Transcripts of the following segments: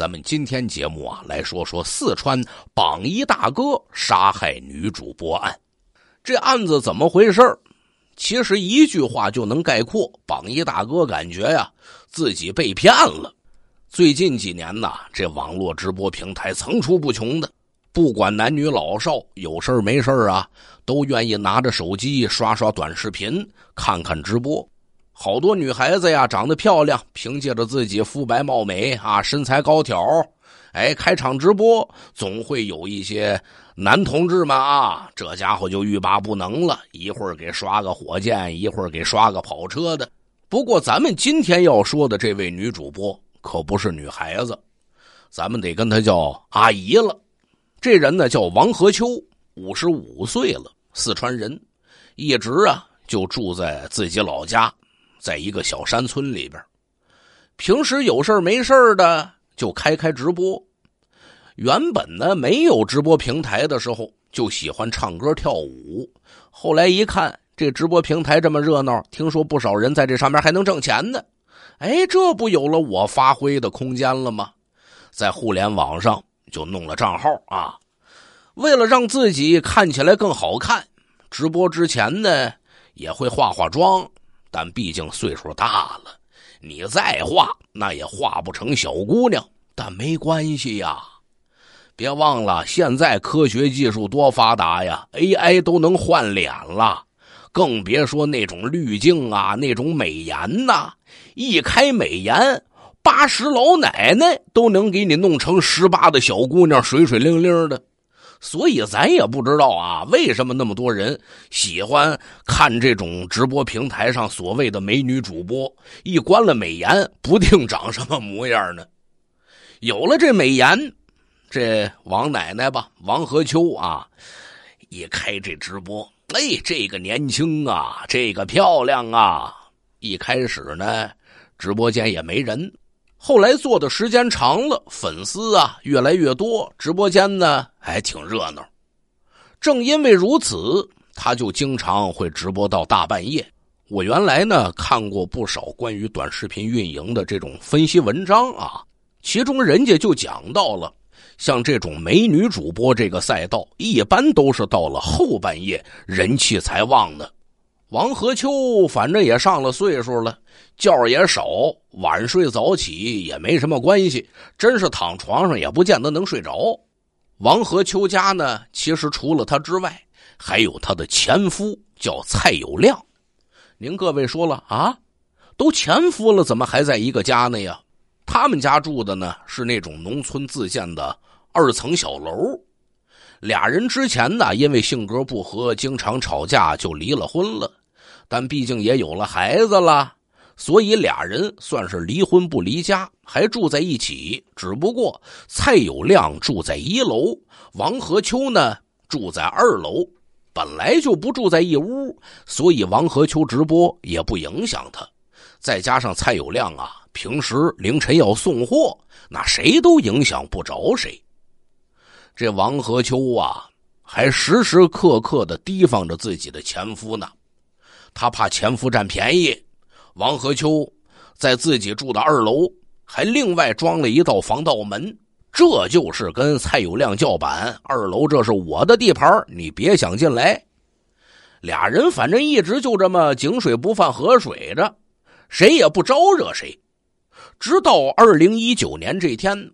咱们今天节目啊，来说说四川榜一大哥杀害女主播案。这案子怎么回事其实一句话就能概括：榜一大哥感觉呀自己被骗了。最近几年呢，这网络直播平台层出不穷的，不管男女老少，有事没事啊，都愿意拿着手机刷刷短视频，看看直播。好多女孩子呀，长得漂亮，凭借着自己肤白貌美啊，身材高挑，哎，开场直播总会有一些男同志们啊，这家伙就欲罢不能了，一会儿给刷个火箭，一会儿给刷个跑车的。不过咱们今天要说的这位女主播可不是女孩子，咱们得跟她叫阿姨了。这人呢叫王和秋，五十五岁了，四川人，一直啊就住在自己老家。在一个小山村里边，平时有事没事的就开开直播。原本呢没有直播平台的时候，就喜欢唱歌跳舞。后来一看这直播平台这么热闹，听说不少人在这上面还能挣钱呢，哎，这不有了我发挥的空间了吗？在互联网上就弄了账号啊，为了让自己看起来更好看，直播之前呢也会化化妆。但毕竟岁数大了，你再画那也画不成小姑娘。但没关系呀，别忘了现在科学技术多发达呀，AI 都能换脸了，更别说那种滤镜啊、那种美颜呐。一开美颜，八十老奶奶都能给你弄成十八的小姑娘，水水灵灵的。所以咱也不知道啊，为什么那么多人喜欢看这种直播平台上所谓的美女主播？一关了美颜，不定长什么模样呢？有了这美颜，这王奶奶吧，王和秋啊，一开这直播，哎，这个年轻啊，这个漂亮啊，一开始呢，直播间也没人。后来做的时间长了，粉丝啊越来越多，直播间呢还挺热闹。正因为如此，他就经常会直播到大半夜。我原来呢看过不少关于短视频运营的这种分析文章啊，其中人家就讲到了，像这种美女主播这个赛道，一般都是到了后半夜人气才旺的。王和秋反正也上了岁数了，觉也少，晚睡早起也没什么关系。真是躺床上也不见得能睡着。王和秋家呢，其实除了他之外，还有他的前夫，叫蔡有亮。您各位说了啊，都前夫了，怎么还在一个家呢呀？他们家住的呢是那种农村自建的二层小楼。俩人之前呢，因为性格不合，经常吵架，就离了婚了。但毕竟也有了孩子了，所以俩人算是离婚不离家，还住在一起。只不过蔡有亮住在一楼，王和秋呢住在二楼，本来就不住在一屋，所以王和秋直播也不影响他。再加上蔡有亮啊，平时凌晨要送货，那谁都影响不着谁。这王和秋啊，还时时刻刻的提防着自己的前夫呢。他怕前夫占便宜，王和秋在自己住的二楼还另外装了一道防盗门，这就是跟蔡有亮叫板。二楼这是我的地盘，你别想进来。俩人反正一直就这么井水不犯河水着，谁也不招惹谁。直到二零一九年这天，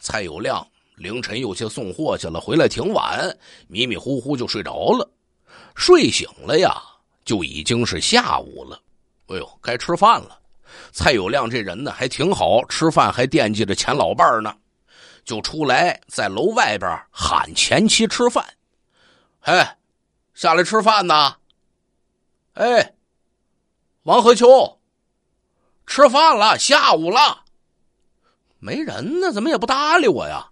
蔡有亮凌晨又去送货去了，回来挺晚，迷迷糊糊就睡着了。睡醒了呀。就已经是下午了，哎呦，该吃饭了。蔡有亮这人呢还挺好，吃饭还惦记着前老伴儿呢，就出来在楼外边喊前妻吃饭。嘿，下来吃饭呢？哎，王和秋，吃饭了，下午了，没人呢，怎么也不搭理我呀？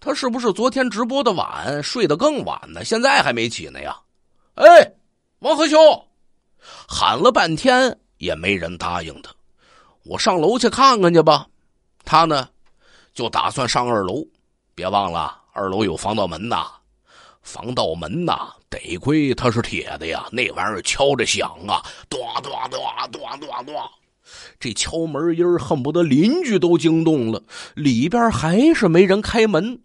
他是不是昨天直播的晚，睡得更晚呢？现在还没起呢呀？哎。王和修喊了半天也没人答应他，我上楼去看看去吧。他呢，就打算上二楼。别忘了，二楼有防盗门呐，防盗门呐，得亏它是铁的呀，那玩意儿敲着响啊，咚咚咚咚咚咚，这敲门音恨不得邻居都惊动了。里边还是没人开门，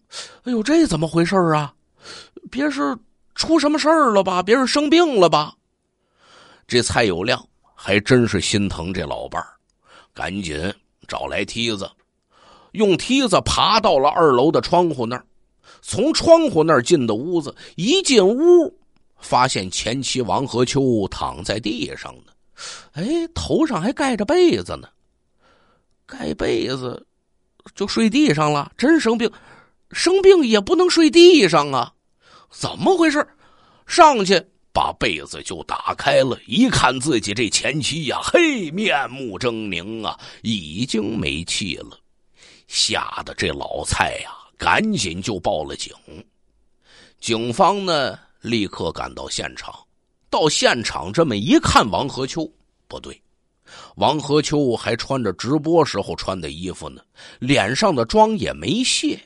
哎呦，这怎么回事啊？别是……出什么事儿了吧？别人生病了吧？这蔡有亮还真是心疼这老伴儿，赶紧找来梯子，用梯子爬到了二楼的窗户那儿，从窗户那儿进的屋子。一进屋，发现前妻王和秋躺在地上呢，哎，头上还盖着被子呢，盖被子就睡地上了。真生病，生病也不能睡地上啊。怎么回事？上去把被子就打开了，一看自己这前妻呀，嘿，面目狰狞啊，已经没气了，吓得这老蔡呀，赶紧就报了警。警方呢，立刻赶到现场，到现场这么一看，王和秋不对，王和秋还穿着直播时候穿的衣服呢，脸上的妆也没卸，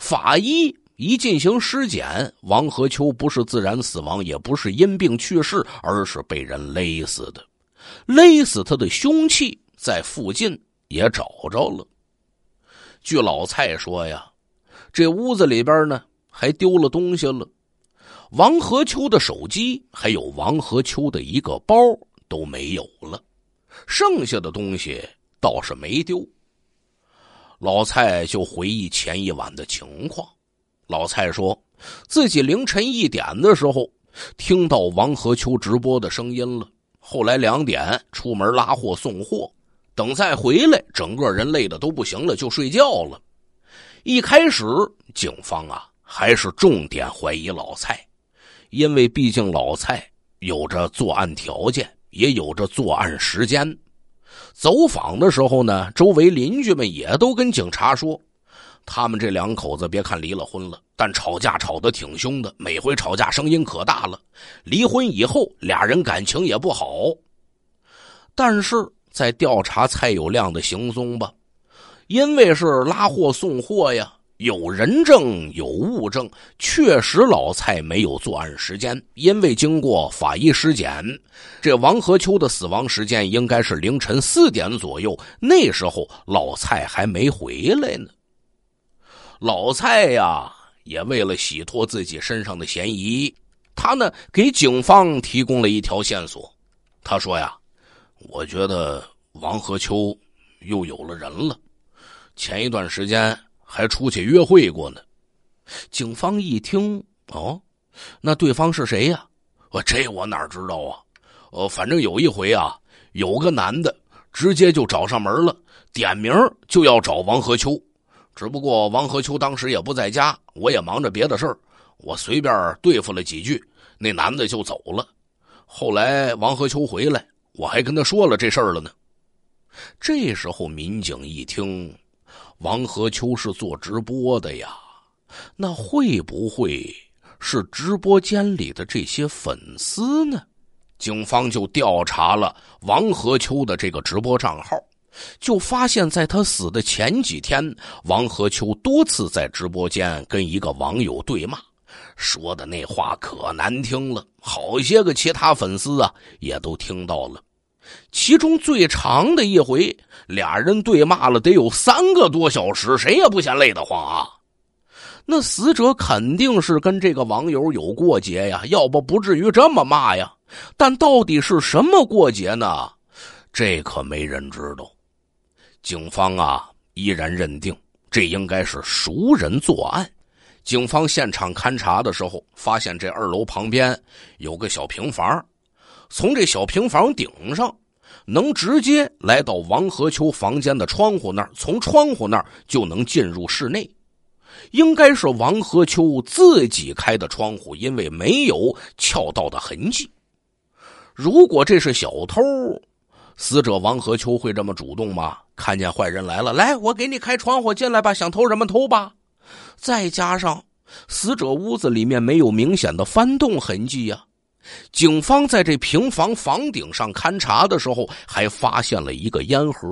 法医。一进行尸检，王和秋不是自然死亡，也不是因病去世，而是被人勒死的。勒死他的凶器在附近也找着了。据老蔡说呀，这屋子里边呢还丢了东西了，王和秋的手机还有王和秋的一个包都没有了，剩下的东西倒是没丢。老蔡就回忆前一晚的情况。老蔡说自己凌晨一点的时候听到王和秋直播的声音了，后来两点出门拉货送货，等再回来，整个人累的都不行了，就睡觉了。一开始，警方啊还是重点怀疑老蔡，因为毕竟老蔡有着作案条件，也有着作案时间。走访的时候呢，周围邻居们也都跟警察说。他们这两口子，别看离了婚了，但吵架吵得挺凶的。每回吵架声音可大了。离婚以后，俩人感情也不好。但是在调查蔡有亮的行踪吧，因为是拉货送货呀，有人证有物证，确实老蔡没有作案时间。因为经过法医尸检，这王和秋的死亡时间应该是凌晨四点左右，那时候老蔡还没回来呢。老蔡呀，也为了洗脱自己身上的嫌疑，他呢给警方提供了一条线索。他说呀：“我觉得王和秋又有了人了，前一段时间还出去约会过呢。”警方一听，哦，那对方是谁呀？我这我哪知道啊？哦，反正有一回啊，有个男的直接就找上门了，点名就要找王和秋。只不过王和秋当时也不在家，我也忙着别的事儿，我随便对付了几句，那男的就走了。后来王和秋回来，我还跟他说了这事儿了呢。这时候民警一听，王和秋是做直播的呀，那会不会是直播间里的这些粉丝呢？警方就调查了王和秋的这个直播账号。就发现，在他死的前几天，王和秋多次在直播间跟一个网友对骂，说的那话可难听了。好些个其他粉丝啊，也都听到了。其中最长的一回，俩人对骂了得有三个多小时，谁也不嫌累得慌啊。那死者肯定是跟这个网友有过节呀，要不不至于这么骂呀。但到底是什么过节呢？这可没人知道。警方啊，依然认定这应该是熟人作案。警方现场勘查的时候，发现这二楼旁边有个小平房，从这小平房顶上能直接来到王和秋房间的窗户那儿，从窗户那儿就能进入室内。应该是王和秋自己开的窗户，因为没有撬盗的痕迹。如果这是小偷。死者王和秋会这么主动吗？看见坏人来了，来我给你开窗户进来吧，想偷什么偷吧。再加上死者屋子里面没有明显的翻动痕迹呀，警方在这平房房顶上勘查的时候，还发现了一个烟盒。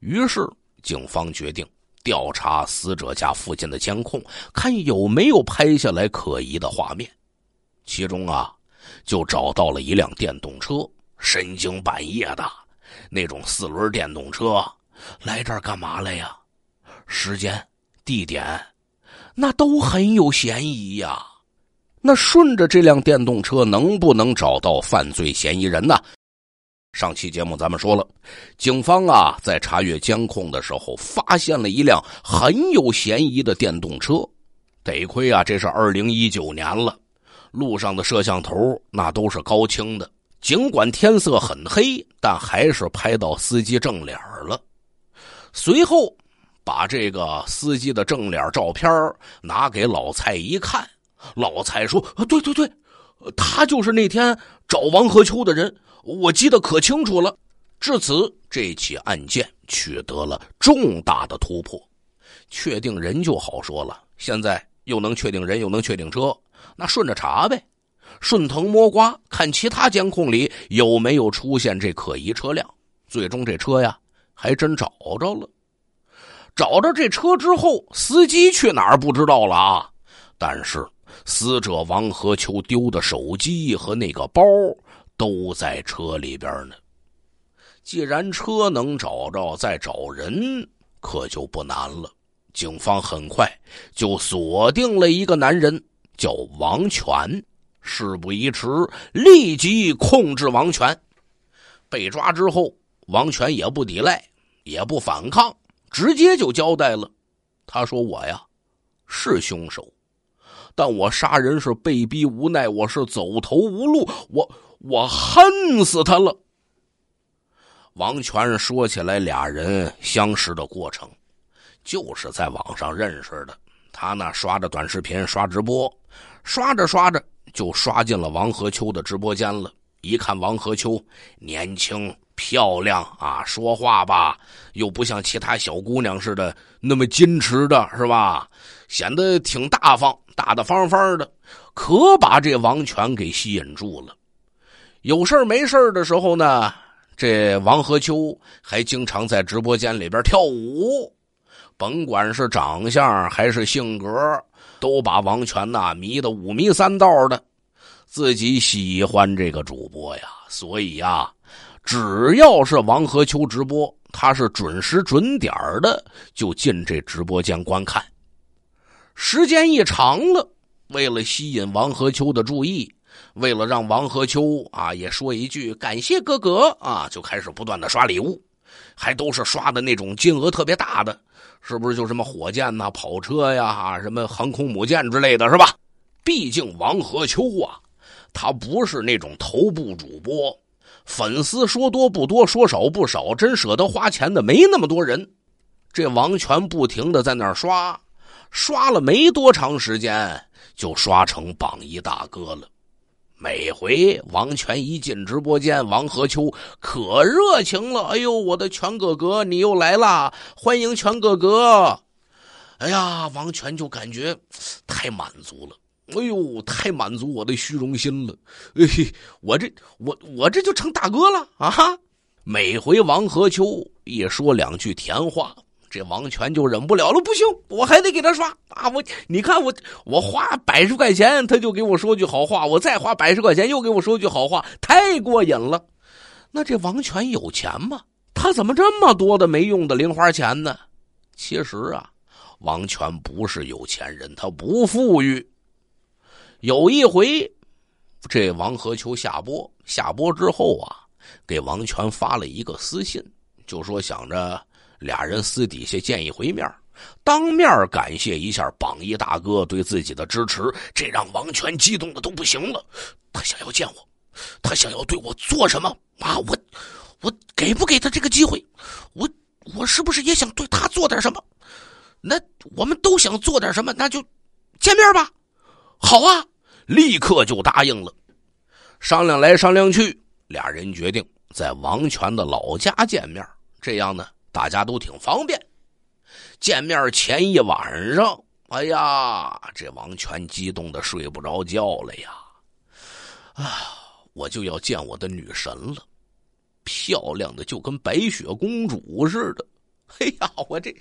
于是警方决定调查死者家附近的监控，看有没有拍下来可疑的画面。其中啊，就找到了一辆电动车。深更半夜的，那种四轮电动车来这儿干嘛来呀？时间、地点，那都很有嫌疑呀。那顺着这辆电动车，能不能找到犯罪嫌疑人呢？上期节目咱们说了，警方啊在查阅监控的时候，发现了一辆很有嫌疑的电动车。得亏啊，这是二零一九年了，路上的摄像头那都是高清的。尽管天色很黑，但还是拍到司机正脸了。随后，把这个司机的正脸照片拿给老蔡一看，老蔡说：“啊，对对对，他就是那天找王和秋的人，我记得可清楚了。”至此，这起案件取得了重大的突破，确定人就好说了。现在又能确定人，又能确定车，那顺着查呗。顺藤摸瓜，看其他监控里有没有出现这可疑车辆。最终，这车呀还真找着了。找着这车之后，司机去哪儿不知道了啊。但是，死者王和秋丢的手机和那个包都在车里边呢。既然车能找着，再找人可就不难了。警方很快就锁定了一个男人，叫王全。事不宜迟，立即控制王权。被抓之后，王权也不抵赖，也不反抗，直接就交代了。他说：“我呀，是凶手，但我杀人是被逼无奈，我是走投无路，我我恨死他了。”王权说起来，俩人相识的过程就是在网上认识的。他那刷着短视频，刷直播，刷着刷着。就刷进了王和秋的直播间了，一看王和秋年轻漂亮啊，说话吧又不像其他小姑娘似的那么矜持的是吧？显得挺大方，大大方方的，可把这王权给吸引住了。有事没事的时候呢，这王和秋还经常在直播间里边跳舞，甭管是长相还是性格。都把王权呐迷的五迷三道的，自己喜欢这个主播呀，所以呀，只要是王和秋直播，他是准时准点的就进这直播间观看。时间一长了，为了吸引王和秋的注意，为了让王和秋啊也说一句感谢哥哥啊，就开始不断的刷礼物，还都是刷的那种金额特别大的。是不是就什么火箭呐、跑车呀、什么航空母舰之类的是吧？毕竟王和秋啊，他不是那种头部主播，粉丝说多不多，说少不少，真舍得花钱的没那么多人。这王权不停的在那儿刷，刷了没多长时间就刷成榜一大哥了。每回王权一进直播间，王和秋可热情了。哎呦，我的权哥哥，你又来啦！欢迎权哥哥！哎呀，王权就感觉太满足了。哎呦，太满足我的虚荣心了。哎，我这我我这就成大哥了啊！每回王和秋一说两句甜话。这王权就忍不了了，不行，我还得给他刷啊！我，你看我，我花百十块钱，他就给我说句好话；我再花百十块钱，又给我说句好话，太过瘾了。那这王权有钱吗？他怎么这么多的没用的零花钱呢？其实啊，王权不是有钱人，他不富裕。有一回，这王和秋下播，下播之后啊，给王权发了一个私信，就说想着。俩人私底下见一回面，当面感谢一下榜一大哥对自己的支持，这让王权激动的都不行了。他想要见我，他想要对我做什么啊？我，我给不给他这个机会？我，我是不是也想对他做点什么？那我们都想做点什么，那就见面吧。好啊，立刻就答应了。商量来商量去，俩人决定在王权的老家见面。这样呢？大家都挺方便，见面前一晚上，哎呀，这王权激动的睡不着觉了呀！啊，我就要见我的女神了，漂亮的就跟白雪公主似的。嘿呀，我这，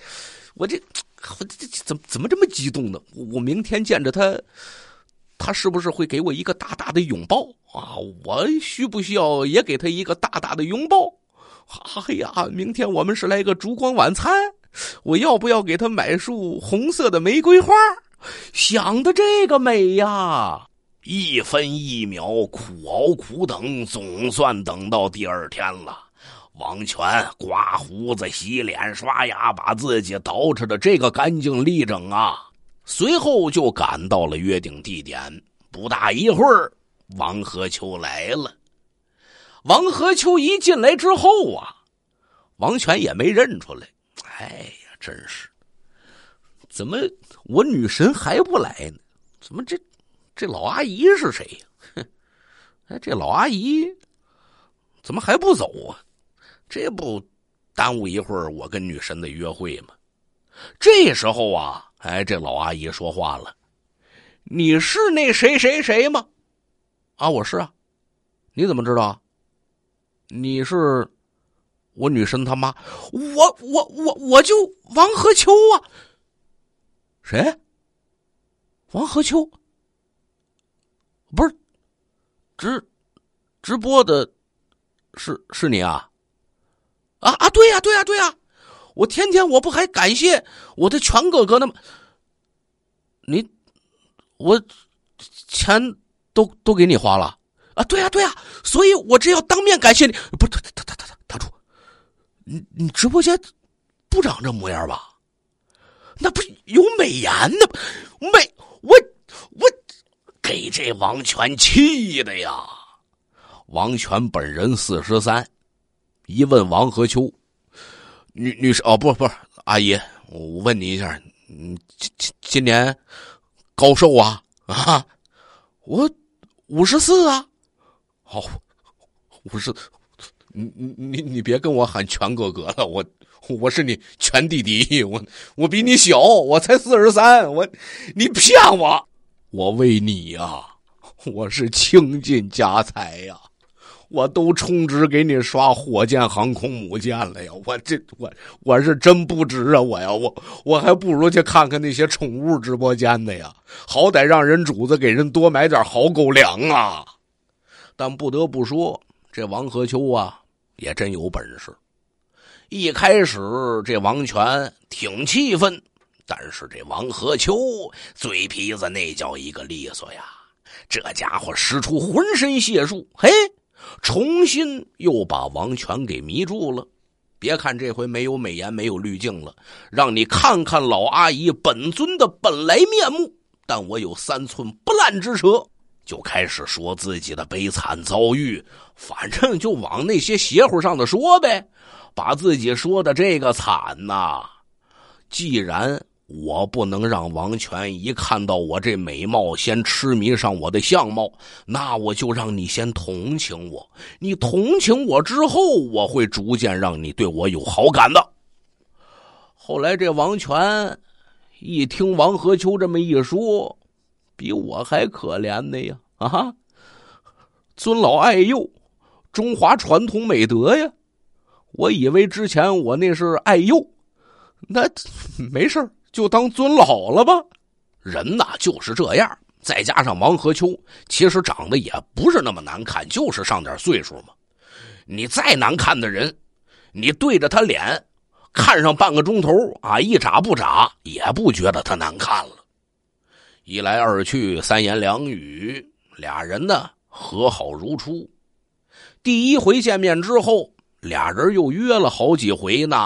我这，我这怎么怎么这么激动呢？我明天见着她，她是不是会给我一个大大的拥抱啊？我需不需要也给她一个大大的拥抱？哎呀，明天我们是来个烛光晚餐，我要不要给他买束红色的玫瑰花？想的这个美呀！一分一秒苦熬苦等，总算等到第二天了。王权刮胡子、洗脸、刷牙，把自己捯饬的这个干净利整啊。随后就赶到了约定地点，不大一会儿，王和秋来了。王和秋一进来之后啊，王权也没认出来。哎呀，真是，怎么我女神还不来呢？怎么这这老阿姨是谁呀？哎，这老阿姨怎么还不走啊？这不耽误一会儿我跟女神的约会吗？这时候啊，哎，这老阿姨说话了：“你是那谁谁谁吗？”啊，我是啊。你怎么知道你是，我女神他妈，我我我我就王和秋啊。谁？王和秋？不是，直直播的，是是你啊？啊啊对呀对呀对呀！我天天我不还感谢我的全哥哥呢吗？你我钱都都给你花了。对呀，对呀，所以我这要当面感谢你，不是他他他他他主，你你直播间不长这模样吧？那不有美颜呢？美我我给这王权气的呀！王权本人四十三，一问王和秋女女士哦，不不，阿姨，我问你一下，今今今年高寿啊？啊，我五十四啊。好，我是你你你你别跟我喊全哥哥了，我我是你全弟弟，我我比你小，我才四十三，我你骗我，我为你呀，我是倾尽家财呀，我都充值给你刷火箭航空母舰了呀，我这我我是真不值啊，我呀，我我还不如去看看那些宠物直播间的呀，好歹让人主子给人多买点好狗粮啊。但不得不说，这王和秋啊也真有本事。一开始这王权挺气愤，但是这王和秋嘴皮子那叫一个利索呀！这家伙使出浑身解数，嘿，重新又把王权给迷住了。别看这回没有美颜、没有滤镜了，让你看看老阿姨本尊的本来面目。但我有三寸不烂之舌。就开始说自己的悲惨遭遇，反正就往那些邪乎上的说呗，把自己说的这个惨呐。既然我不能让王权一看到我这美貌先痴迷上我的相貌，那我就让你先同情我。你同情我之后，我会逐渐让你对我有好感的。后来这王权一听王和秋这么一说。比我还可怜的呀！啊，尊老爱幼，中华传统美德呀！我以为之前我那是爱幼，那没事就当尊老了吧。人呐就是这样。再加上王和秋，其实长得也不是那么难看，就是上点岁数嘛。你再难看的人，你对着他脸看上半个钟头啊，一眨不眨，也不觉得他难看了。一来二去，三言两语，俩人呢和好如初。第一回见面之后，俩人又约了好几回呢。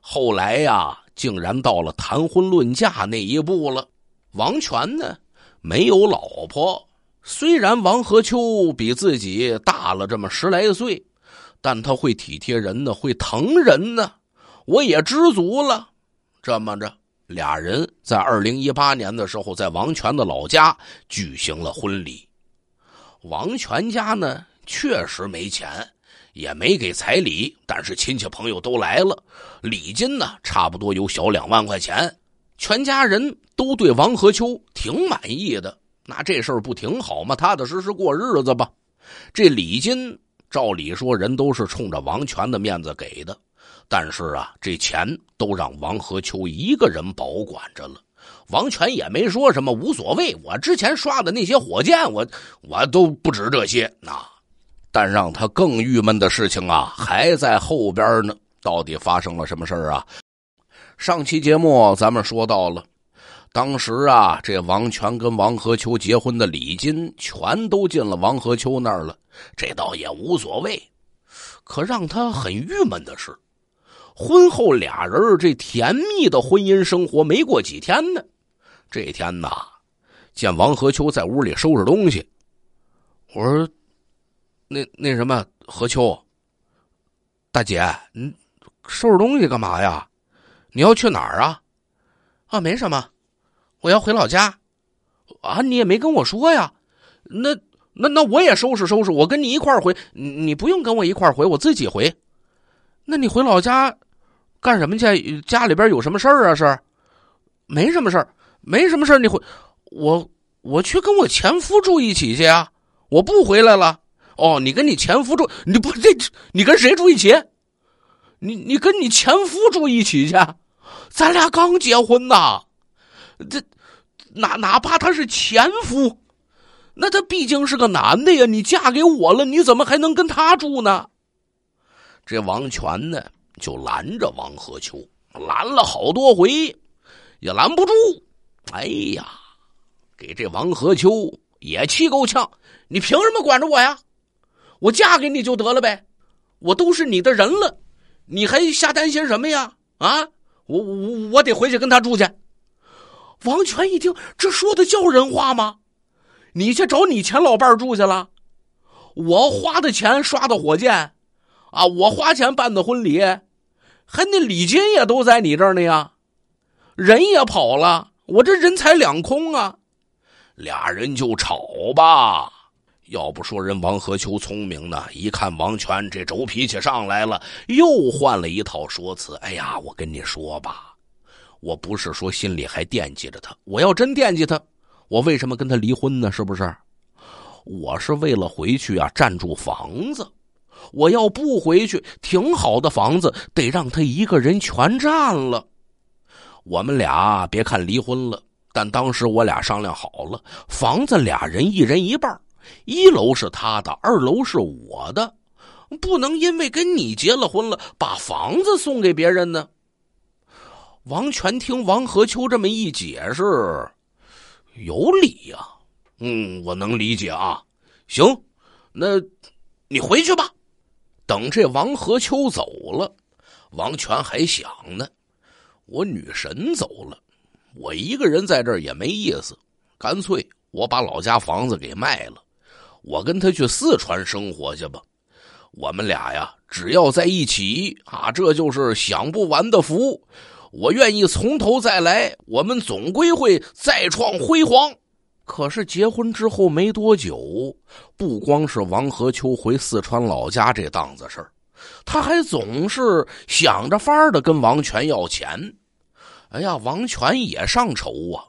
后来呀，竟然到了谈婚论嫁那一步了。王权呢没有老婆，虽然王和秋比自己大了这么十来岁，但他会体贴人呢，会疼人呢，我也知足了。这么着。俩人在二零一八年的时候，在王权的老家举行了婚礼。王权家呢，确实没钱，也没给彩礼，但是亲戚朋友都来了，礼金呢，差不多有小两万块钱，全家人都对王和秋挺满意的。那这事儿不挺好吗？踏踏实实过日子吧。这礼金，照理说，人都是冲着王权的面子给的。但是啊，这钱都让王和秋一个人保管着了。王权也没说什么，无所谓。我之前刷的那些火箭，我我都不止这些。啊。但让他更郁闷的事情啊，还在后边呢。到底发生了什么事啊？上期节目咱们说到了，当时啊，这王权跟王和秋结婚的礼金全都进了王和秋那儿了，这倒也无所谓。可让他很郁闷的是。婚后俩人这甜蜜的婚姻生活没过几天呢，这天呐，见王和秋在屋里收拾东西，我说：“那那什么，何秋大姐，你收拾东西干嘛呀？你要去哪儿啊？啊，没什么，我要回老家。啊，你也没跟我说呀。那那那我也收拾收拾，我跟你一块儿回。你你不用跟我一块儿回，我自己回。那你回老家。”干什么去？家里边有什么事儿啊？是，没什么事儿，没什么事儿。你回我，我去跟我前夫住一起去啊！我不回来了。哦，你跟你前夫住，你不这你跟谁住一起？你你跟你前夫住一起去？咱俩刚结婚呐，这哪哪怕他是前夫，那他毕竟是个男的呀！你嫁给我了，你怎么还能跟他住呢？这王权呢？就拦着王和秋，拦了好多回，也拦不住。哎呀，给这王和秋也气够呛。你凭什么管着我呀？我嫁给你就得了呗，我都是你的人了，你还瞎担心什么呀？啊，我我我得回去跟他住去。王权一听，这说的叫人话吗？你去找你前老伴住去了？我花的钱刷的火箭，啊，我花钱办的婚礼。还那礼金也都在你这儿呢呀，人也跑了，我这人财两空啊！俩人就吵吧。要不说人王和秋聪明呢，一看王权这轴脾气上来了，又换了一套说辞。哎呀，我跟你说吧，我不是说心里还惦记着他，我要真惦记他，我为什么跟他离婚呢？是不是？我是为了回去啊，占住房子。我要不回去，挺好的房子得让他一个人全占了。我们俩别看离婚了，但当时我俩商量好了，房子俩人一人一半，一楼是他的，二楼是我的，不能因为跟你结了婚了，把房子送给别人呢。王全听王和秋这么一解释，有理呀，嗯，我能理解啊。行，那你回去吧。等这王和秋走了，王权还想呢。我女神走了，我一个人在这儿也没意思。干脆我把老家房子给卖了，我跟他去四川生活去吧。我们俩呀，只要在一起啊，这就是享不完的福。我愿意从头再来，我们总归会再创辉煌。可是结婚之后没多久，不光是王和秋回四川老家这档子事儿，他还总是想着法儿的跟王权要钱。哎呀，王权也上愁啊！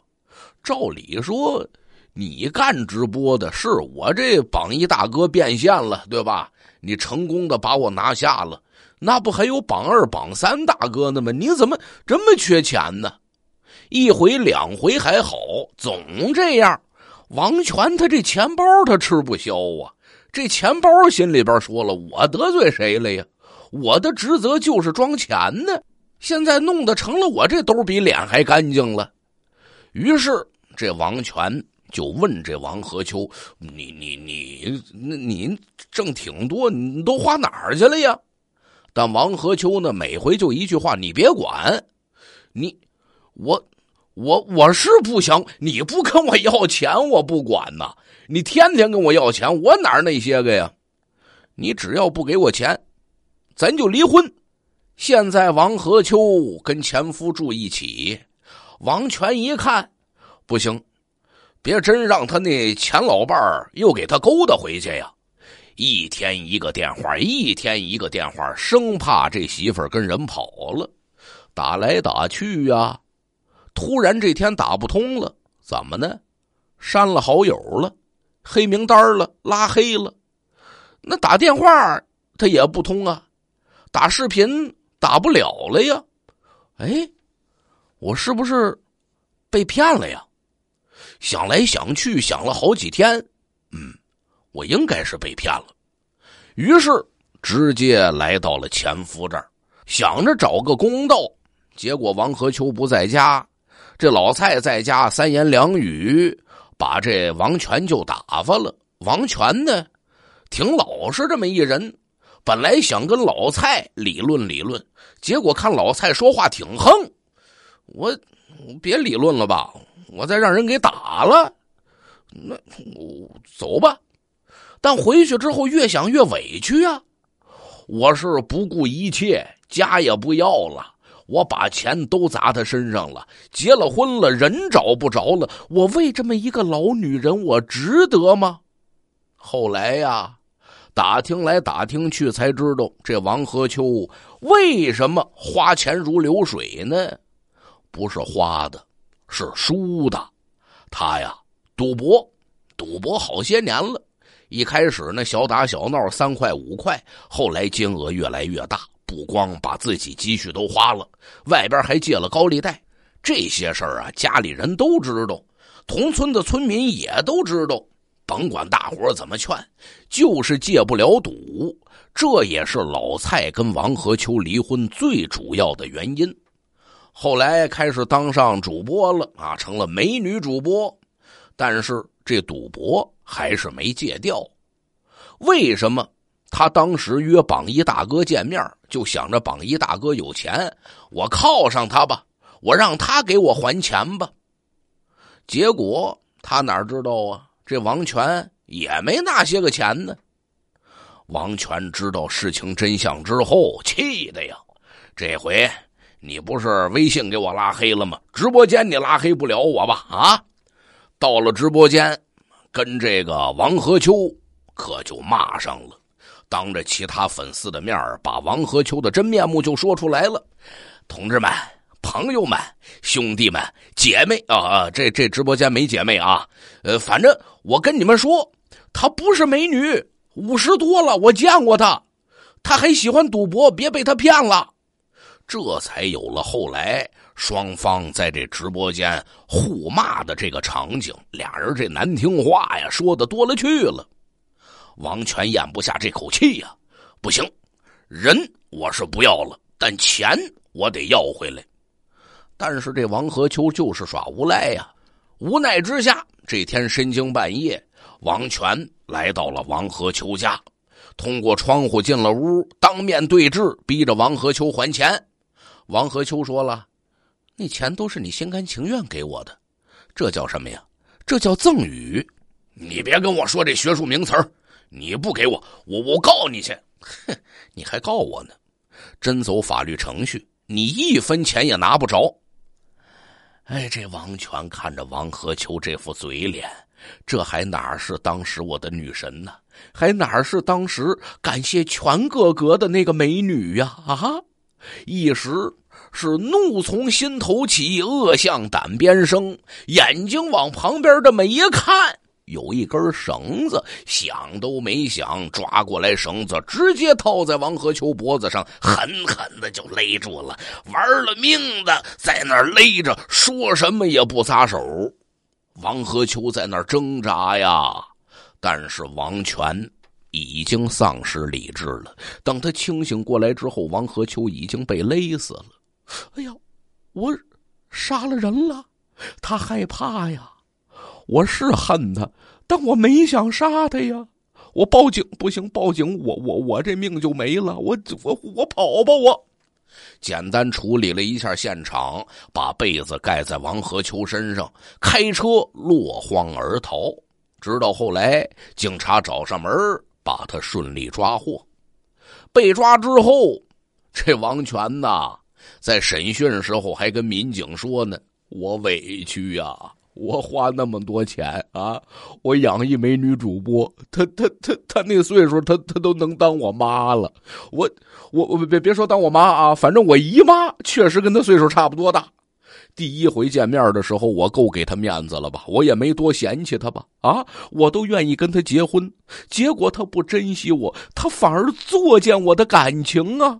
照理说，你干直播的是我这榜一大哥变现了，对吧？你成功的把我拿下了，那不还有榜二、榜三大哥呢吗？你怎么这么缺钱呢？一回两回还好，总这样。王权他这钱包他吃不消啊！这钱包心里边说了：“我得罪谁了呀？我的职责就是装钱呢，现在弄得成了我这兜比脸还干净了。”于是这王权就问这王和秋：“你你你，那您挣挺多，你都花哪儿去了呀？”但王和秋呢，每回就一句话：“你别管，你我。”我我是不想你不跟我要钱，我不管呐。你天天跟我要钱，我哪那些个呀？你只要不给我钱，咱就离婚。现在王和秋跟前夫住一起，王权一看不行，别真让他那前老伴儿又给他勾搭回去呀。一天一个电话，一天一个电话，生怕这媳妇儿跟人跑了，打来打去呀。突然这天打不通了，怎么呢？删了好友了，黑名单了，拉黑了，那打电话他也不通啊，打视频打不了了呀。哎，我是不是被骗了呀？想来想去，想了好几天，嗯，我应该是被骗了。于是直接来到了前夫这儿，想着找个公道。结果王和秋不在家。这老蔡在家三言两语，把这王权就打发了。王权呢，挺老实这么一人，本来想跟老蔡理论理论，结果看老蔡说话挺横，我别理论了吧，我再让人给打了，那我走吧。但回去之后越想越委屈啊，我是不顾一切，家也不要了。我把钱都砸他身上了，结了婚了，人找不着了。我为这么一个老女人，我值得吗？后来呀，打听来打听去，才知道这王和秋为什么花钱如流水呢？不是花的，是输的。他呀，赌博，赌博好些年了。一开始呢，小打小闹，三块五块，后来金额越来越大。不光把自己积蓄都花了，外边还借了高利贷。这些事儿啊，家里人都知道，同村的村民也都知道。甭管大伙怎么劝，就是戒不了赌。这也是老蔡跟王和秋离婚最主要的原因。后来开始当上主播了啊，成了美女主播，但是这赌博还是没戒掉。为什么？他当时约榜一大哥见面，就想着榜一大哥有钱，我靠上他吧，我让他给我还钱吧。结果他哪知道啊？这王权也没那些个钱呢。王权知道事情真相之后，气的呀！这回你不是微信给我拉黑了吗？直播间你拉黑不了我吧？啊！到了直播间，跟这个王和秋可就骂上了。当着其他粉丝的面把王和秋的真面目就说出来了。同志们、朋友们、兄弟们、姐妹啊啊，这这直播间没姐妹啊。呃，反正我跟你们说，她不是美女，五十多了，我见过她，她还喜欢赌博，别被她骗了。这才有了后来双方在这直播间互骂的这个场景，俩人这难听话呀说的多了去了。王权咽不下这口气呀，不行，人我是不要了，但钱我得要回来。但是这王和秋就是耍无赖呀，无奈之下，这天深更半夜，王权来到了王和秋家，通过窗户进了屋，当面对质，逼着王和秋还钱。王和秋说了：“那钱都是你心甘情愿给我的，这叫什么呀？这叫赠与。你别跟我说这学术名词儿。”你不给我，我我告你去！哼，你还告我呢？真走法律程序，你一分钱也拿不着。哎，这王权看着王和秋这副嘴脸，这还哪是当时我的女神呢？还哪是当时感谢全个格的那个美女呀？啊！一时是怒从心头起，恶向胆边生，眼睛往旁边这么一看。有一根绳子，想都没想，抓过来，绳子直接套在王和秋脖子上，狠狠的就勒住了，玩了命的在那勒着，说什么也不撒手。王和秋在那挣扎呀，但是王权已经丧失理智了。等他清醒过来之后，王和秋已经被勒死了。哎呀，我杀了人了，他害怕呀。我是恨他，但我没想杀他呀。我报警不行，报警我我我这命就没了。我我我跑吧我。简单处理了一下现场，把被子盖在王和秋身上，开车落荒而逃。直到后来警察找上门把他顺利抓获。被抓之后，这王全呐，在审讯时候还跟民警说呢：“我委屈呀。”我花那么多钱啊！我养一美女主播，她她她她那岁数，她她都能当我妈了。我我我别别说当我妈啊，反正我姨妈确实跟她岁数差不多大。第一回见面的时候，我够给她面子了吧？我也没多嫌弃她吧？啊，我都愿意跟她结婚。结果她不珍惜我，她反而作践我的感情啊！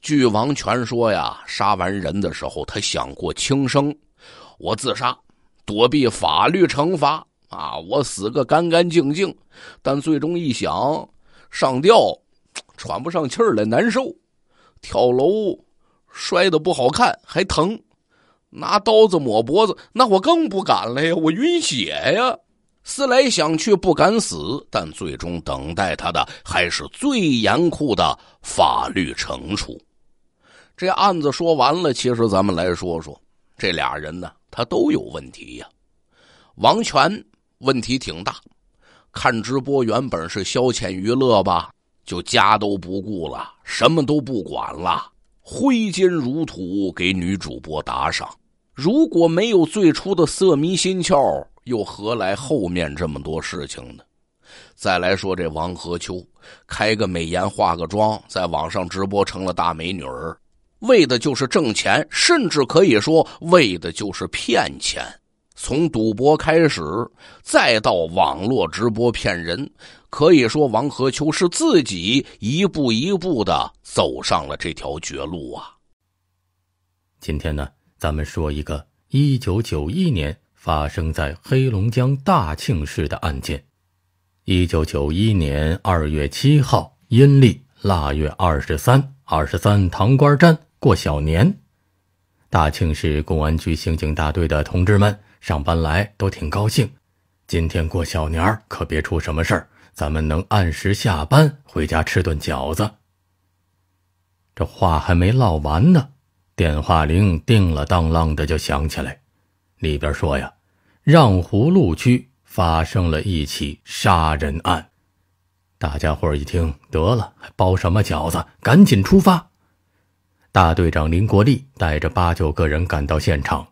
据王权说呀，杀完人的时候，他想过轻生。我自杀，躲避法律惩罚啊！我死个干干净净。但最终一想，上吊，喘不上气儿来，难受；跳楼，摔得不好看，还疼；拿刀子抹脖子，那我更不敢了呀！我晕血呀！思来想去，不敢死。但最终等待他的还是最严酷的法律惩处。这案子说完了，其实咱们来说说。这俩人呢，他都有问题呀。王权问题挺大，看直播原本是消遣娱乐吧，就家都不顾了，什么都不管了，挥金如土给女主播打赏。如果没有最初的色迷心窍，又何来后面这么多事情呢？再来说这王和秋，开个美颜，化个妆，在网上直播成了大美女。为的就是挣钱，甚至可以说为的就是骗钱。从赌博开始，再到网络直播骗人，可以说王和秋是自己一步一步的走上了这条绝路啊。今天呢，咱们说一个一九九一年发生在黑龙江大庆市的案件。一九九一年二月七号，阴历腊月二十三，二十三糖官站，过小年，大庆市公安局刑警大队的同志们上班来都挺高兴。今天过小年可别出什么事儿，咱们能按时下班回家吃顿饺子。这话还没唠完呢，电话铃叮了当啷的就响起来，里边说呀，让胡路区发生了一起杀人案。大家伙一听，得了，还包什么饺子？赶紧出发！大队长林国立带着八九个人赶到现场，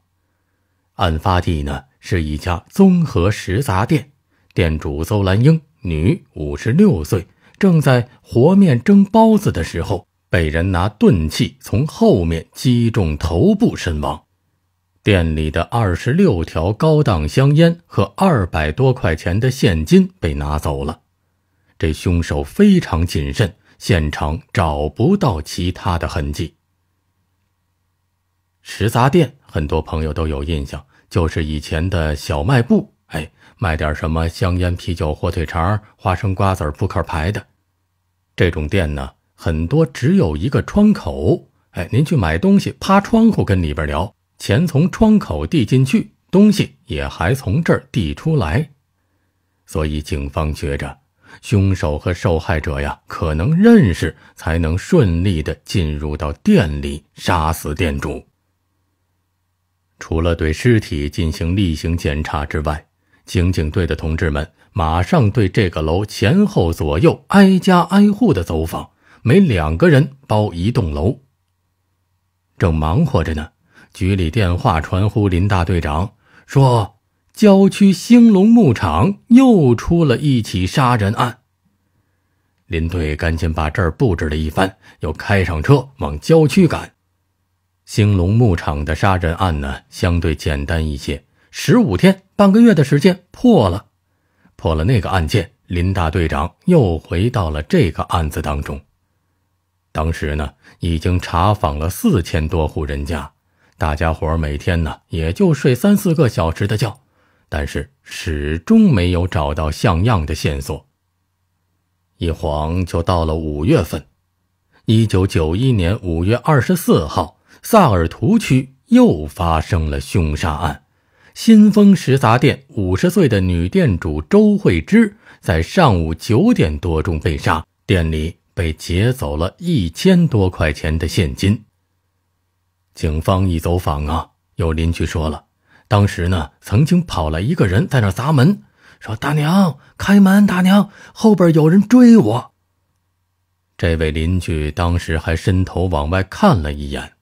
案发地呢是一家综合食杂店，店主邹兰英，女，五十六岁，正在和面蒸包子的时候，被人拿钝器从后面击中头部身亡。店里的二十六条高档香烟和二百多块钱的现金被拿走了。这凶手非常谨慎，现场找不到其他的痕迹。食杂店，很多朋友都有印象，就是以前的小卖部，哎，卖点什么香烟、啤酒、火腿肠、花生、瓜子、扑克牌的，这种店呢，很多只有一个窗口，哎，您去买东西，趴窗户跟里边聊，钱从窗口递进去，东西也还从这儿递出来，所以警方觉着，凶手和受害者呀，可能认识，才能顺利的进入到店里杀死店主。除了对尸体进行例行检查之外，刑警队的同志们马上对这个楼前后左右挨家挨户的走访，每两个人包一栋楼。正忙活着呢，局里电话传呼林大队长，说郊区兴隆牧场又出了一起杀人案。林队赶紧把这儿布置了一番，又开上车往郊区赶。兴隆牧场的杀人案呢，相对简单一些，十五天半个月的时间破了。破了那个案件，林大队长又回到了这个案子当中。当时呢，已经查访了四千多户人家，大家伙每天呢也就睡三四个小时的觉，但是始终没有找到像样的线索。一晃就到了五月份，一九九一年五月二十四号。萨尔图区又发生了凶杀案，新丰食杂店五十岁的女店主周慧芝在上午九点多钟被杀，店里被劫走了一千多块钱的现金。警方一走访啊，有邻居说了，当时呢曾经跑来一个人在那砸门，说：“大娘开门，大娘后边有人追我。”这位邻居当时还伸头往外看了一眼。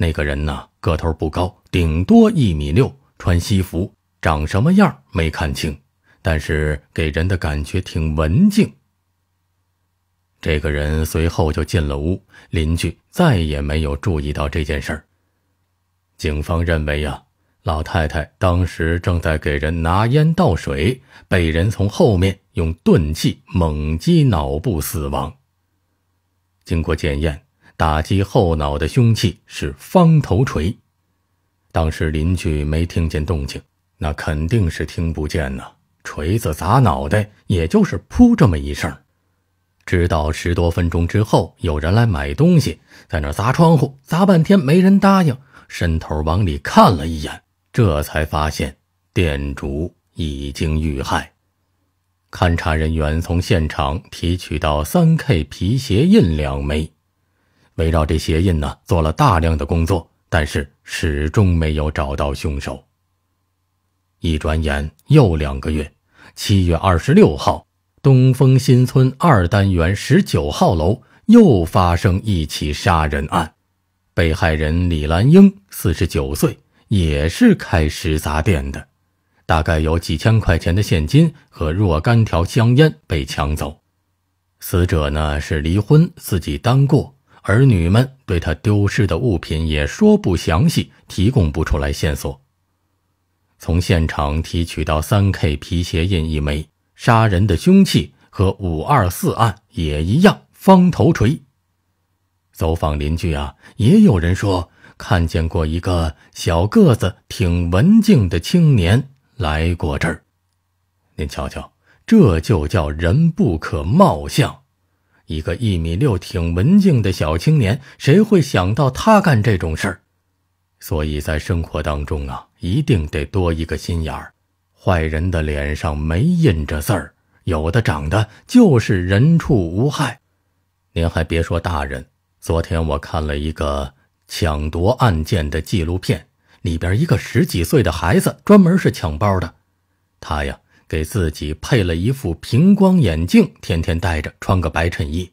那个人呢，个头不高，顶多一米六，穿西服，长什么样没看清，但是给人的感觉挺文静。这个人随后就进了屋，邻居再也没有注意到这件事儿。警方认为呀，老太太当时正在给人拿烟倒水，被人从后面用钝器猛击脑部死亡。经过检验。打击后脑的凶器是方头锤，当时邻居没听见动静，那肯定是听不见呐。锤子砸脑袋，也就是噗这么一声。直到十多分钟之后，有人来买东西，在那砸窗户，砸半天没人答应，伸头往里看了一眼，这才发现店主已经遇害。勘查人员从现场提取到三 K 皮鞋印两枚。围绕这鞋印呢，做了大量的工作，但是始终没有找到凶手。一转眼又两个月，七月二十六号，东风新村二单元十九号楼又发生一起杀人案，被害人李兰英，四十九岁，也是开食杂店的，大概有几千块钱的现金和若干条香烟被抢走。死者呢是离婚，自己单过。儿女们对他丢失的物品也说不详细，提供不出来线索。从现场提取到三 K 皮鞋印一枚，杀人的凶器和五二四案也一样，方头锤。走访邻居啊，也有人说看见过一个小个子、挺文静的青年来过这儿。您瞧瞧，这就叫人不可貌相。一个一米六、挺文静的小青年，谁会想到他干这种事儿？所以在生活当中啊，一定得多一个心眼儿。坏人的脸上没印着字儿，有的长得就是人畜无害。您还别说，大人，昨天我看了一个抢夺案件的纪录片，里边一个十几岁的孩子专门是抢包的，他呀。给自己配了一副平光眼镜，天天戴着，穿个白衬衣。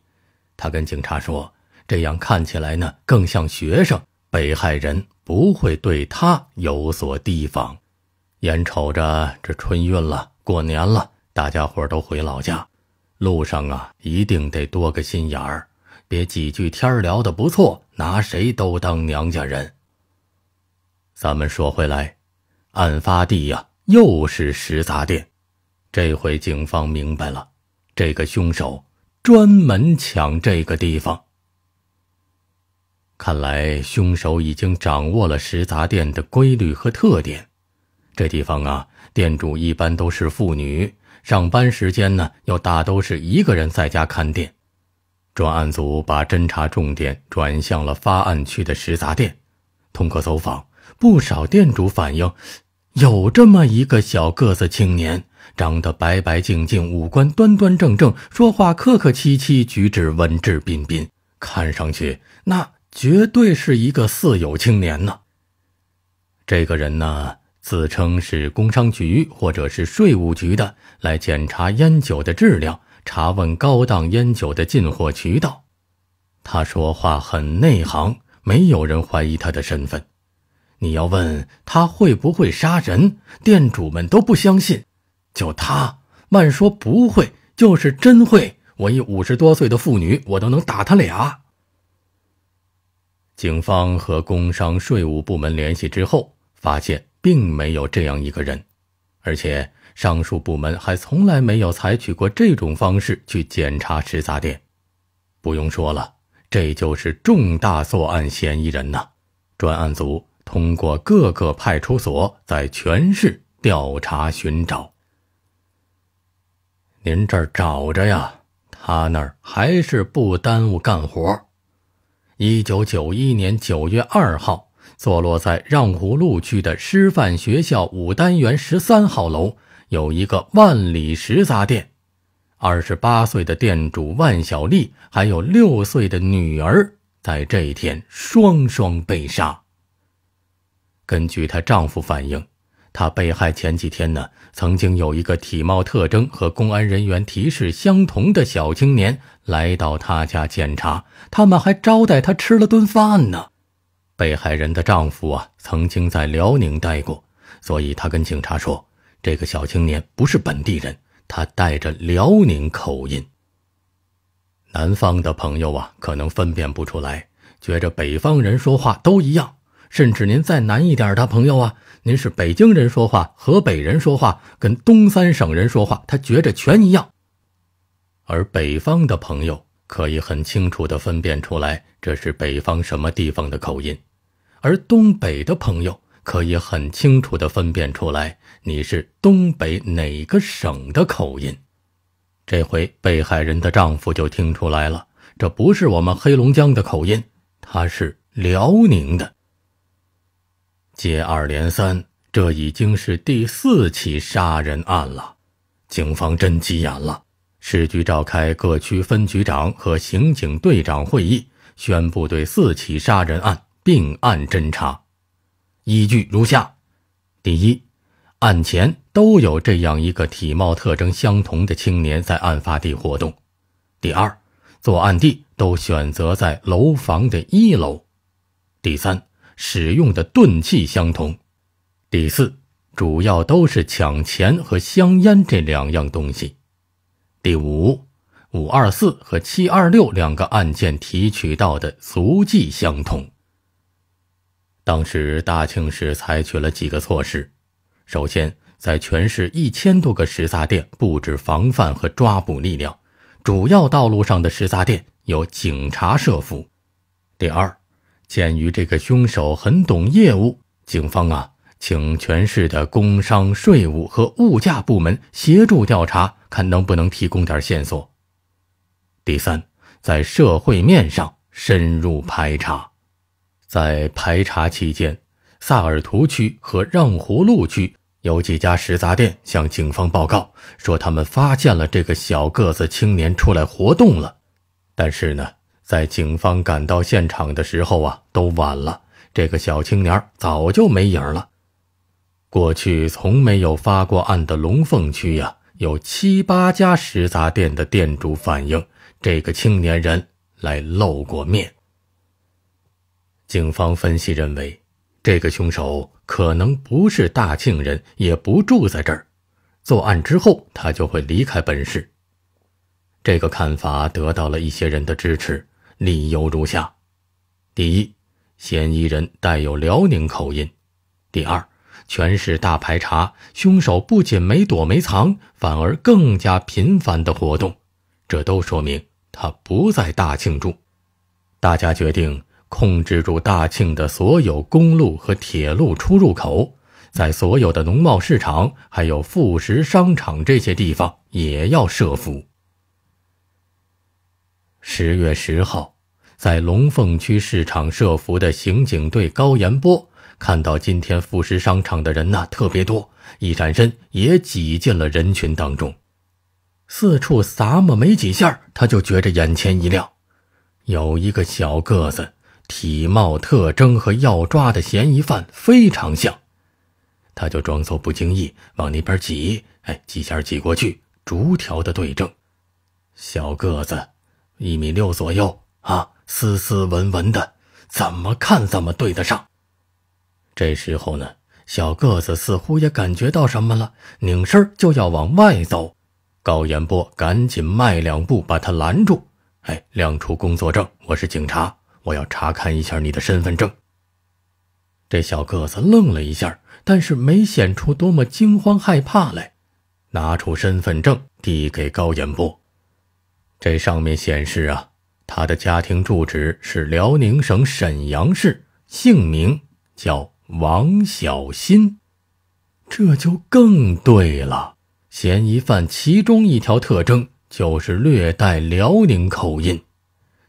他跟警察说：“这样看起来呢，更像学生，被害人不会对他有所提防。”眼瞅着这春运了，过年了，大家伙都回老家，路上啊，一定得多个心眼儿，别几句天聊得不错，拿谁都当娘家人。咱们说回来，案发地呀，又是食杂店。这回警方明白了，这个凶手专门抢这个地方。看来凶手已经掌握了食杂店的规律和特点。这地方啊，店主一般都是妇女，上班时间呢又大都是一个人在家看店。专案组把侦查重点转向了发案区的食杂店。通过走访，不少店主反映，有这么一个小个子青年。长得白白净净，五官端端正正，说话客客气气，举止文质彬彬，看上去那绝对是一个四有青年呢。这个人呢，自称是工商局或者是税务局的，来检查烟酒的质量，查问高档烟酒的进货渠道。他说话很内行，没有人怀疑他的身份。你要问他会不会杀人，店主们都不相信。就他，慢说不会，就是真会。我一五十多岁的妇女，我都能打他俩。警方和工商、税务部门联系之后，发现并没有这样一个人，而且上述部门还从来没有采取过这种方式去检查食杂店。不用说了，这就是重大作案嫌疑人呐！专案组通过各个派出所，在全市调查寻找。您这儿找着呀？他那儿还是不耽误干活。一九九一年九月二号，坐落在让胡路区的师范学校五单元十三号楼，有一个万里食杂店。二十八岁的店主万小丽，还有六岁的女儿，在这一天双双被杀。根据她丈夫反映。他被害前几天呢，曾经有一个体貌特征和公安人员提示相同的小青年来到他家检查，他们还招待他吃了顿饭呢。被害人的丈夫啊，曾经在辽宁待过，所以他跟警察说，这个小青年不是本地人，他带着辽宁口音。南方的朋友啊，可能分辨不出来，觉着北方人说话都一样。甚至您再难一点，他朋友啊，您是北京人说话，河北人说话，跟东三省人说话，他觉着全一样。而北方的朋友可以很清楚地分辨出来，这是北方什么地方的口音；而东北的朋友可以很清楚地分辨出来，你是东北哪个省的口音。这回被害人的丈夫就听出来了，这不是我们黑龙江的口音，他是辽宁的。接二连三，这已经是第四起杀人案了，警方真急眼了。市局召开各区分局长和刑警队长会议，宣布对四起杀人案并案侦查。依据如下：第一，案前都有这样一个体貌特征相同的青年在案发地活动；第二，作案地都选择在楼房的一楼；第三。使用的钝器相同。第四，主要都是抢钱和香烟这两样东西。第五，五二四和七二六两个案件提取到的足迹相同。当时大庆市采取了几个措施：首先，在全市一千多个食杂店布置防范和抓捕力量，主要道路上的食杂店由警察设伏；第二，鉴于这个凶手很懂业务，警方啊，请全市的工商、税务和物价部门协助调查，看能不能提供点线索。第三，在社会面上深入排查，在排查期间，萨尔图区和让胡路区有几家食杂店向警方报告说，他们发现了这个小个子青年出来活动了，但是呢。在警方赶到现场的时候啊，都晚了。这个小青年早就没影了。过去从没有发过案的龙凤区呀，有七八家食杂店的店主反映，这个青年人来露过面。警方分析认为，这个凶手可能不是大庆人，也不住在这儿。作案之后，他就会离开本市。这个看法得到了一些人的支持。理由如下：第一，嫌疑人带有辽宁口音；第二，全市大排查，凶手不仅没躲没藏，反而更加频繁的活动，这都说明他不在大庆住。大家决定控制住大庆的所有公路和铁路出入口，在所有的农贸市场、还有副食商场这些地方也要设伏。十月十号，在龙凤区市场设伏的刑警队高延波看到今天富士商场的人呐特别多，一转身也挤进了人群当中，四处撒摸没几下，他就觉着眼前一亮，有一个小个子，体貌特征和要抓的嫌疑犯非常像，他就装作不经意往那边挤，哎，几下挤过去，逐条的对证，小个子。一米六左右啊，斯斯文文的，怎么看怎么对得上。这时候呢，小个子似乎也感觉到什么了，拧身就要往外走。高延波赶紧迈两步把他拦住，哎，亮出工作证，我是警察，我要查看一下你的身份证。这小个子愣了一下，但是没显出多么惊慌害怕来，拿出身份证递给高延波。这上面显示啊，他的家庭住址是辽宁省沈阳市，姓名叫王小新，这就更对了。嫌疑犯其中一条特征就是略带辽宁口音，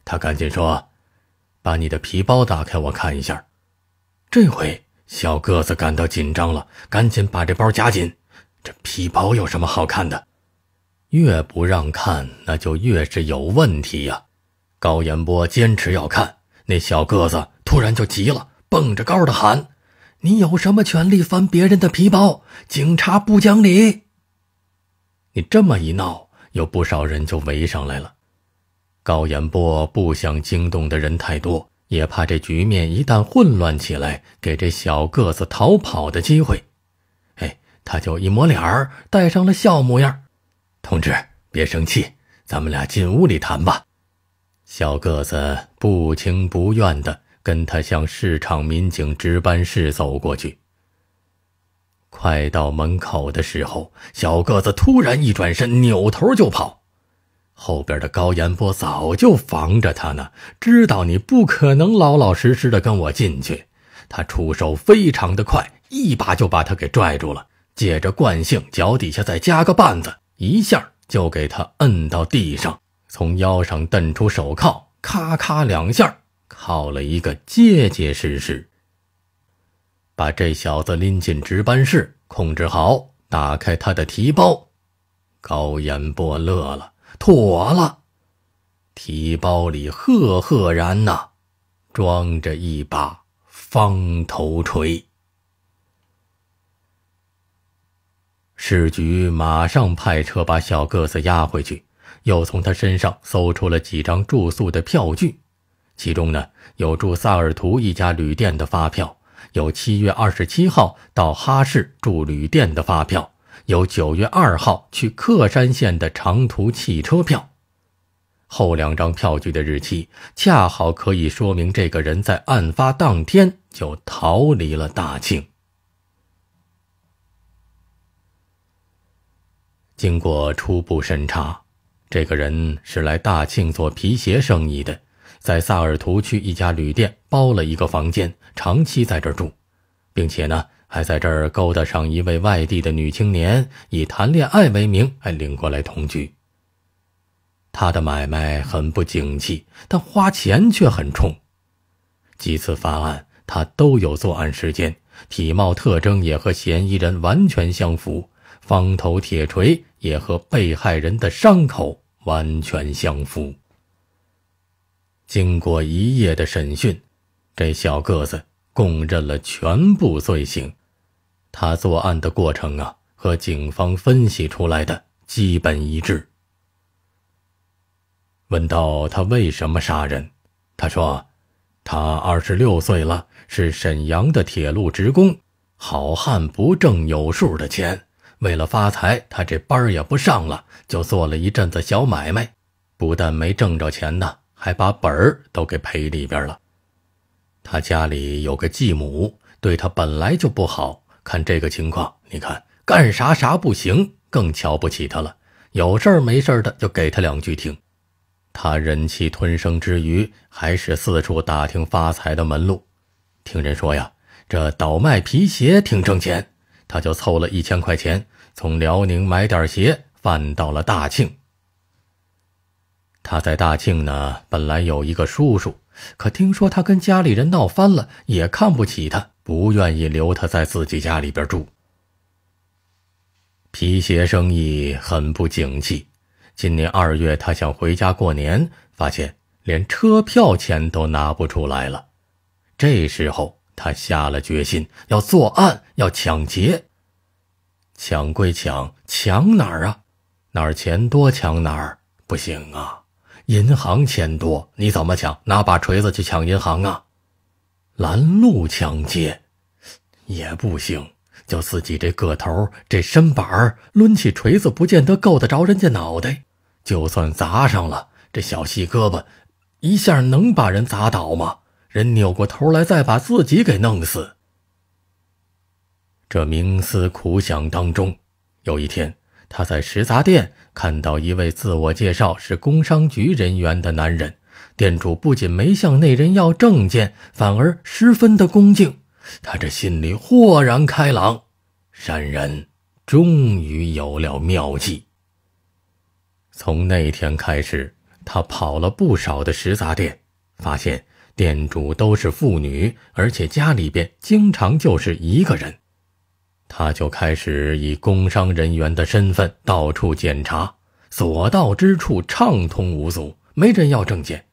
他赶紧说：“把你的皮包打开，我看一下。”这回小个子感到紧张了，赶紧把这包夹紧。这皮包有什么好看的？越不让看，那就越是有问题呀！高延波坚持要看，那小个子突然就急了，蹦着高的喊：“你有什么权利翻别人的皮包？警察不讲理！”你这么一闹，有不少人就围上来了。高延波不想惊动的人太多，也怕这局面一旦混乱起来，给这小个子逃跑的机会。哎，他就一抹脸儿，带上了笑模样。同志，别生气，咱们俩进屋里谈吧。小个子不情不愿的跟他向市场民警值班室走过去。快到门口的时候，小个子突然一转身，扭头就跑。后边的高延波早就防着他呢，知道你不可能老老实实的跟我进去。他出手非常的快，一把就把他给拽住了，借着惯性，脚底下再加个绊子。一下就给他摁到地上，从腰上蹬出手铐，咔咔两下铐了一个结结实实。把这小子拎进值班室，控制好，打开他的提包。高延波乐了，妥了。提包里赫赫然呐，装着一把方头锤。市局马上派车把小个子押回去，又从他身上搜出了几张住宿的票据，其中呢有住萨尔图一家旅店的发票，有七月二十七号到哈市住旅店的发票，有九月二号去克山县的长途汽车票。后两张票据的日期恰好可以说明这个人在案发当天就逃离了大庆。经过初步审查，这个人是来大庆做皮鞋生意的，在萨尔图区一家旅店包了一个房间，长期在这儿住，并且呢还在这儿勾搭上一位外地的女青年，以谈恋爱为名，哎，领过来同居。他的买卖很不景气，但花钱却很冲。几次发案，他都有作案时间，体貌特征也和嫌疑人完全相符。方头铁锤也和被害人的伤口完全相符。经过一夜的审讯，这小个子供认了全部罪行。他作案的过程啊，和警方分析出来的基本一致。问到他为什么杀人，他说：“他二十六岁了，是沈阳的铁路职工，好汉不挣有数的钱。”为了发财，他这班也不上了，就做了一阵子小买卖，不但没挣着钱呢，还把本儿都给赔里边了。他家里有个继母，对他本来就不好，看这个情况，你看干啥啥不行，更瞧不起他了。有事儿没事儿的就给他两句听，他忍气吞声之余，还是四处打听发财的门路。听人说呀，这倒卖皮鞋挺挣钱。他就凑了一千块钱，从辽宁买点鞋，贩到了大庆。他在大庆呢，本来有一个叔叔，可听说他跟家里人闹翻了，也看不起他，不愿意留他在自己家里边住。皮鞋生意很不景气，今年二月他想回家过年，发现连车票钱都拿不出来了。这时候。他下了决心要作案，要抢劫。抢归抢，抢哪儿啊？哪儿钱多抢哪儿？不行啊！银行钱多，你怎么抢？拿把锤子去抢银行啊？拦路抢劫也不行，就自己这个头，这身板儿，抡起锤子不见得够得着人家脑袋。就算砸上了，这小细胳膊，一下能把人砸倒吗？人扭过头来，再把自己给弄死。这冥思苦想当中，有一天，他在食杂店看到一位自我介绍是工商局人员的男人，店主不仅没向那人要证件，反而十分的恭敬。他这心里豁然开朗，山人终于有了妙计。从那天开始，他跑了不少的食杂店，发现。店主都是妇女，而且家里边经常就是一个人，他就开始以工商人员的身份到处检查，所到之处畅通无阻，没人要证件。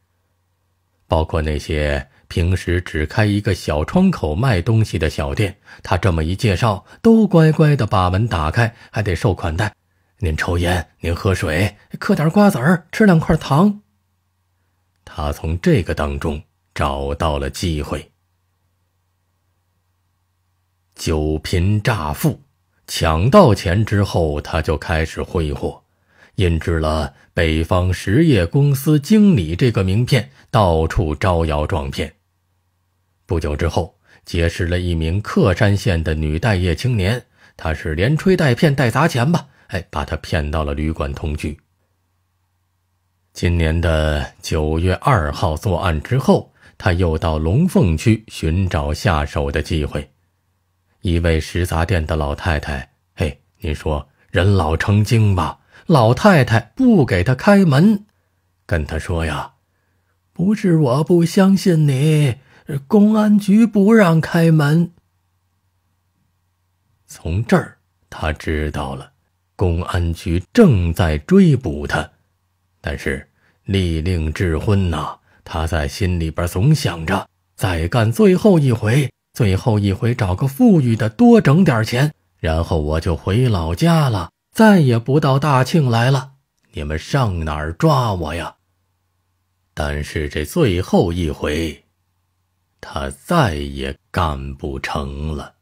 包括那些平时只开一个小窗口卖东西的小店，他这么一介绍，都乖乖的把门打开，还得受款待。您抽烟，您喝水，嗑点瓜子儿，吃两块糖。他从这个当中。找到了机会，酒贫诈富，抢到钱之后，他就开始挥霍，印制了北方实业公司经理这个名片，到处招摇撞骗。不久之后，结识了一名克山县的女待业青年，他是连吹带骗带砸钱吧，哎，把他骗到了旅馆同居。今年的九月二号作案之后。他又到龙凤区寻找下手的机会。一位食杂店的老太太，嘿，您说人老成精吧？老太太不给他开门，跟他说呀：“不是我不相信你，公安局不让开门。”从这儿，他知道了公安局正在追捕他，但是立令智昏呐。他在心里边总想着，再干最后一回，最后一回找个富裕的多整点钱，然后我就回老家了，再也不到大庆来了。你们上哪儿抓我呀？但是这最后一回，他再也干不成了。